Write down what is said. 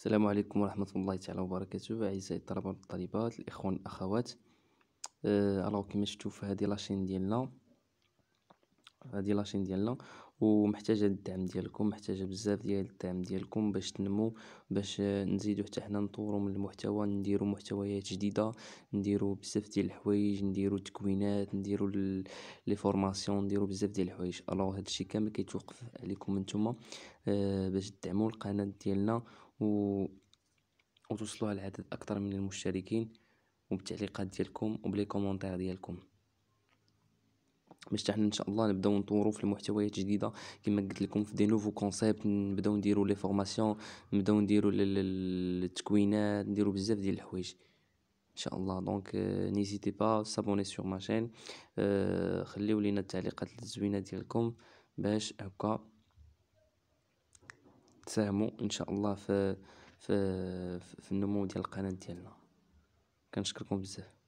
السلام عليكم ورحمة الله تعالى وبركاته أعزائي الطلبة والطالبات الإخوان الأخوات ألوغ آه، كيما شفتو في هذه لاشين ديالنا هادي لاشين ديالنا ومحتاجه الدعم ديالكم محتاجه بزاف ديال الدعم ديالكم باش تنمو باش نزيدو حتى حنا نطورو من المحتوى نديرو محتويات جديده نديرو بزاف ديال الحوايج نديرو تكوينات نديرو لي فورماسيون نديرو بزاف ديال الحوايج الوغ هادشي كامل كيتوقف عليكم نتوما آه، باش تدعموا القناه ديالنا و وتوصلوا على عدد اكثر من المشتركين وبالتعليقات ديالكم وبلي كومونتير ديالكم باش حنا ان شاء الله نبداو نطورو في المحتويات الجديده كما قلت لكم في دي نوفو كونسيبت نبداو نديرو لي فورماسيون نبداو نديرو التكوينات نديرو بزاف ديال الحوايج ان شاء الله دونك نيزيتي با سابوني سور ما شين خليو لينا التعليقات الزوينه ديالكم باش هكا تساهموا ان شاء الله في في في النمو ديال القناه ديالنا كنشكركم بزاف